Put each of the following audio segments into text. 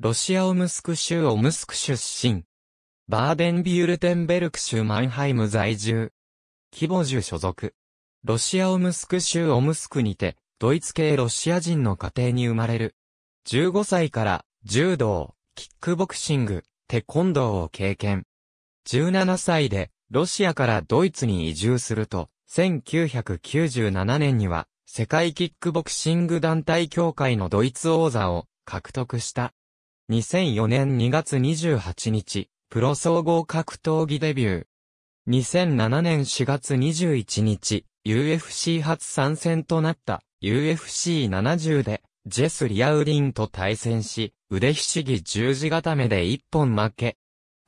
ロシアオムスク州オムスク出身。バーデンビュルテンベルク州マンハイム在住。規模住所属。ロシアオムスク州オムスクにて、ドイツ系ロシア人の家庭に生まれる。15歳から柔道、キックボクシング、テコンドーを経験。17歳でロシアからドイツに移住すると、1997年には世界キックボクシング団体協会のドイツ王座を獲得した。2004年2月28日、プロ総合格闘技デビュー。2007年4月21日、UFC 初参戦となった UFC70 で、ジェス・リアウリンと対戦し、腕ひしぎ十字固めで一本負け。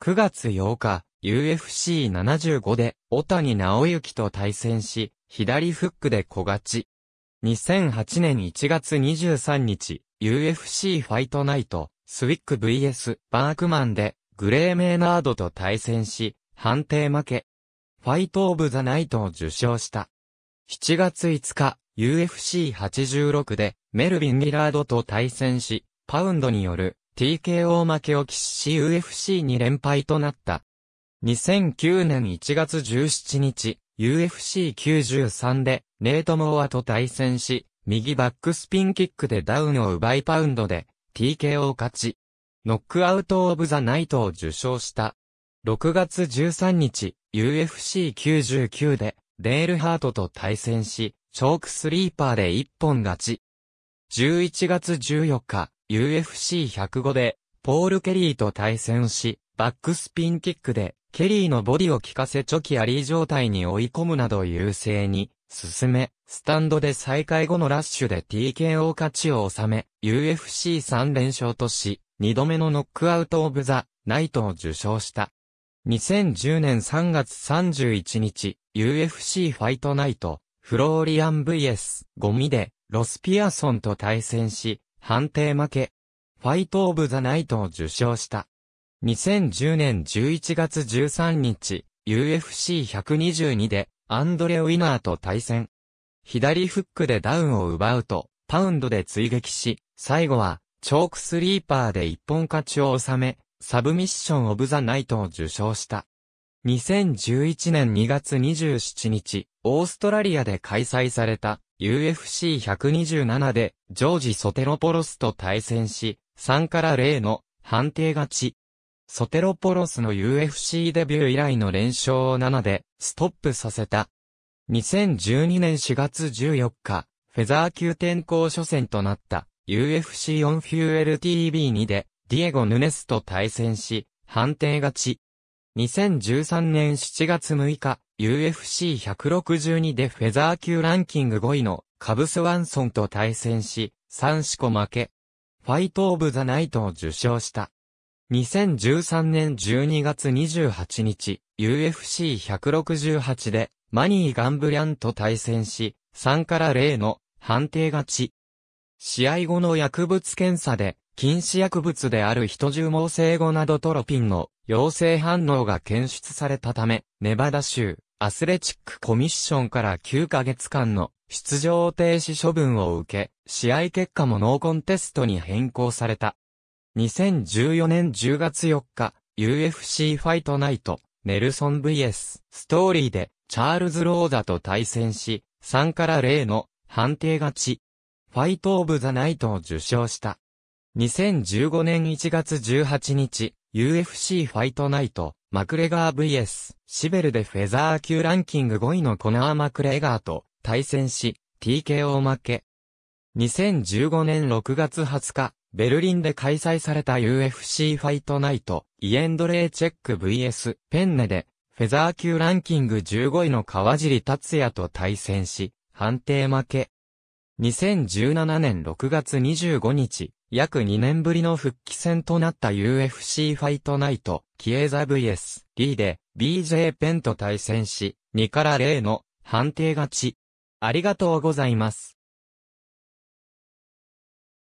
9月8日、UFC75 で、小谷直之と対戦し、左フックで小勝ち。2008年1月23日、UFC ファイトナイト、スウィック VS バークマンでグレーメーナードと対戦し、判定負け。ファイト・オブ・ザ・ナイトを受賞した。7月5日、UFC86 でメルビン・ミラードと対戦し、パウンドによる TKO 負けを喫し UFC2 連敗となった。2009年1月17日、UFC93 でネイト・モアと対戦し、右バックスピンキックでダウンを奪いパウンドで TKO 勝ち、ノックアウトオブザナイトを受賞した。6月13日、UFC99 で、デールハートと対戦し、チョークスリーパーで一本勝ち。11月14日、UFC105 で、ポール・ケリーと対戦し、バックスピンキックで、ケリーのボディを効かせチョキアリー状態に追い込むなど優勢に進め、スタンドで再開後のラッシュで TKO 勝ちを収め、UFC3 連勝とし、2度目のノックアウトオブザ、ナイトを受賞した。2010年3月31日、UFC ファイトナイト、フローリアン VS ゴミで、ロスピアソンと対戦し、判定負け。ファイトオブザナイトを受賞した。2010年11月13日、UFC122 で、アンドレ・ウィナーと対戦。左フックでダウンを奪うと、パウンドで追撃し、最後は、チョークスリーパーで一本勝ちを収め、サブミッション・オブ・ザ・ナイトを受賞した。2011年2月27日、オーストラリアで開催された UFC127 でジョージ・ソテロポロスと対戦し、3から0の判定勝ち。ソテロポロスの UFC デビュー以来の連勝を7でストップさせた。2012年4月14日、フェザー級転校初戦となった UFC オンフューエル TV2 でディエゴ・ヌネスと対戦し、判定勝ち。2013年7月6日、UFC162 でフェザー級ランキング5位のカブスワンソンと対戦し、3四個負け。ファイト・オブ・ザ・ナイトを受賞した。2013年12月28日、UFC168 で、マニー・ガンブリャンと対戦し、3から0の判定勝ち。試合後の薬物検査で、禁止薬物である人重毛性後などトロピンの陽性反応が検出されたため、ネバダ州アスレチックコミッションから9ヶ月間の出場停止処分を受け、試合結果もノーコンテストに変更された。2014年10月4日、UFC ファイトナイト、ネルソン VS ストーリーで、チャールズ・ローザと対戦し、3から0の判定勝ち。ファイト・オブ・ザ・ナイトを受賞した。2015年1月18日、UFC ファイトナイト、マクレガー VS シベルでフェザー級ランキング5位のコナー・マクレガーと対戦し、TKO 負け。2015年6月20日、ベルリンで開催された UFC ファイトナイト、イエンドレーチェック VS ペンネで、フェザー級ランキング15位の川尻達也と対戦し、判定負け。2017年6月25日、約2年ぶりの復帰戦となった UFC ファイトナイト、キエザ VS、リーで、BJ ペンと対戦し、2から0の判定勝ち。ありがとうございます。